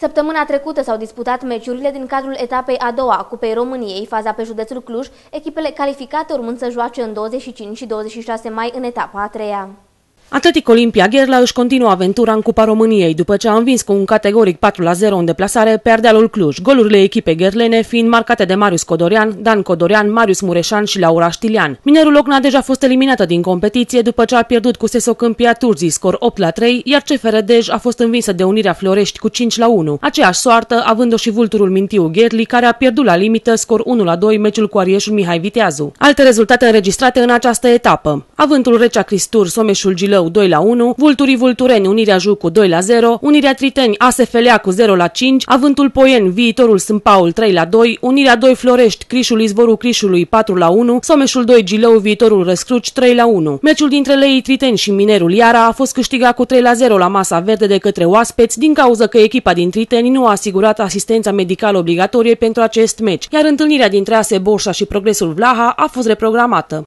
Săptămâna trecută s-au disputat meciurile din cadrul etapei a doua a Cupei României, faza pe județul Cluj, echipele calificate urmând să joace în 25 și 26 mai în etapa a treia. Atletic Olimpia Gherla își continuă aventura în Cupa României după ce a învins cu un categoric 4-0 în deplasare alul Cluj, golurile echipei gherlene fiind marcate de Marius Codorean, Dan Codorean, Marius Mureșan și Laura Știlian. Minerul a deja fost eliminată din competiție după ce a pierdut cu seso Câmpia Turzii scor 8-3, iar CFR Dej a fost învinsă de Unirea Florești cu 5-1. Aceeași soartă având-o și Vulturul Mintiu Gherli, care a pierdut la limită scor 1-2 meciul cu Arieșul Mihai Viteazu. Alte rezultate înregistrate în această etapă. Avântul Recea Cristur, Someșul Gilău, Bacău 2 la 1, Vulturii Vultureni Unirea Jucu 2 la 0, Unirea Triteni ASFLA cu 0 la 5, Avântul poien, Viitorul Sânt Paul 3 la 2, Unirea 2 Florești Crișul Izvorul Crișului 4 la 1, Someșul 2 Gileu Viitorul Răscruci 3 la 1. Meciul dintre Leii Triteni și Minerul Iara a fost câștigat cu 3 la 0 la masa verde de către oaspeți din cauza că echipa din Triteni nu a asigurat asistența medicală obligatorie pentru acest meci, iar întâlnirea dintre ASE Borșa și Progresul Vlaha a fost reprogramată.